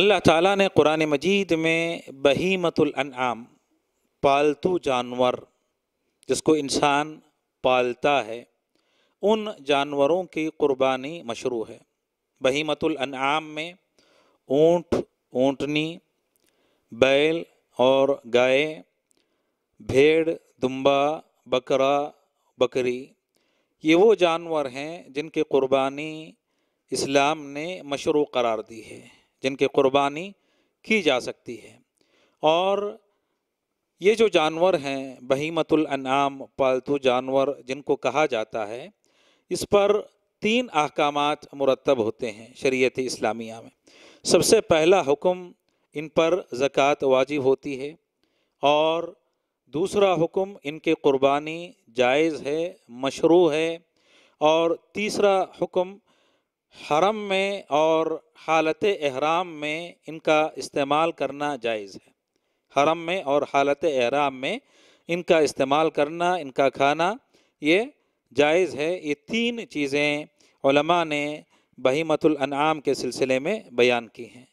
अल्लाह ताला ने कुरान मजीद में बहीमतुलआम पालतू जानवर जिसको इंसान पालता है उन जानवरों की क़ुरबानी मशरू है बहीमतुलआम में ऊंट ऊंटनी बैल और गाय भेड़ दुम्बा बकरा बकरी ये वो जानवर हैं जिनकी कुर्बानी इस्लाम ने मशरू करार दी है जिनकी कुर्बानी की जा सकती है और ये जो जानवर हैं अनाम पालतू जानवर जिनको कहा जाता है इस पर तीन अहकाम मुरतब होते हैं शरीयत इस्लामिया में सबसे पहला हुक्म इन पर ज़क़़त वाजिब होती है और दूसरा हुक्म इनके क़ुरबानी जायज़ है मशरू है और तीसरा हुक्म हरम में और हालत एहराम में इनका इस्तेमाल करना जायज़ है हरम में और हालत एहराम में इनका इस्तेमाल करना इनका खाना ये जायज़ है ये तीन चीज़ें ने बहीमतुल अनाम के सिलसिले में बयान की हैं